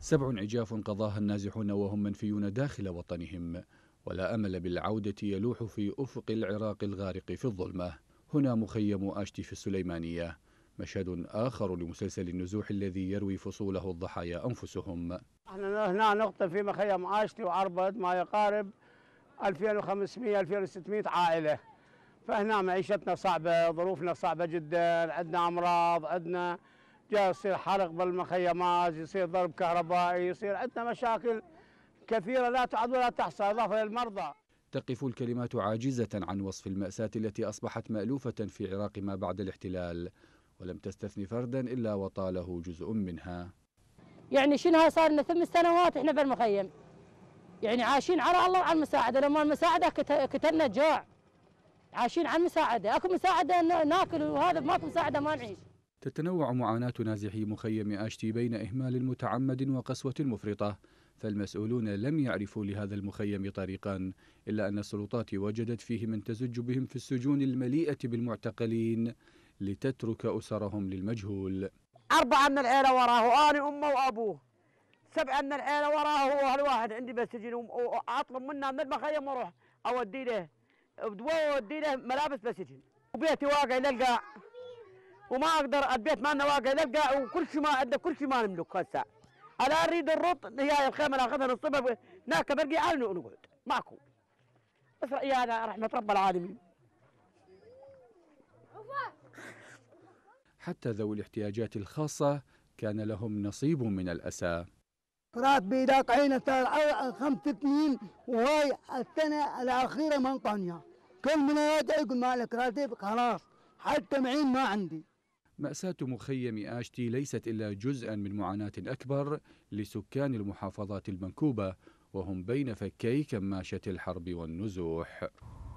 سبع عجاف قضاها النازحون وهم منفيون داخل وطنهم ولا أمل بالعودة يلوح في أفق العراق الغارق في الظلمة هنا مخيم آشتي في السليمانية مشهد آخر لمسلسل النزوح الذي يروي فصوله الضحايا أنفسهم احنا هنا نقطه في مخيم آشتي وعربد ما يقارب 2500 2600 عائلة فهنا معيشتنا صعبة ظروفنا صعبة جدا عندنا أمراض عندنا جاء يصير حرق بالمخيمات يصير ضرب كهربائي يصير عندنا مشاكل كثيرة لا تعد ولا تحصى إضافة للمرضى تقف الكلمات عاجزة عن وصف المأساة التي أصبحت مألوفة في عراق ما بعد الاحتلال ولم تستثني فردا إلا وطاله جزء منها يعني شنها صار لنا ثمان سنوات احنا بالمخيم يعني عايشين على الله وعلى المساعدة لما المساعدة كتلنا جوع عايشين على المساعدة اكو مساعدة ناكل وهذا ماكو مساعدة ما نعيش تتنوع معاناة نازحي مخيم آشتي بين إهمال متعمد وقسوة مفرطة فالمسؤولون لم يعرفوا لهذا المخيم طريقا إلا أن السلطات وجدت فيه من تزج بهم في السجون المليئة بالمعتقلين لتترك أسرهم للمجهول أربعة من العيلة وراه أنا أمه وأبوه سبعة من العيلة وراه هو الواحد عندي بالسجن وأطلب منه من المخيم وأروح أودي له بدواء أودي له ملابس بالسجن وبيتي واقع للقاع وما اقدر البيت مالنا واقع نبقى وكل شيء ما عنده كل شيء ما نملك هسه انا اريد الرط هي الخيمه اللي اخذها الصبح هناك برقي انا نقعد ماكو بس رايي انا رحمه رب العالمين حتى ذوي الاحتياجات الخاصه كان لهم نصيب من الاسى راتبي بيدك عين خمس سنين وهاي السنة الأخيرة من طنيا كل من يدعي يقول مالك راتب خلاص حتى معين ما عندي مأساة مخيم آشتي ليست إلا جزءا من معاناة أكبر لسكان المحافظات المنكوبة وهم بين فكي كماشة الحرب والنزوح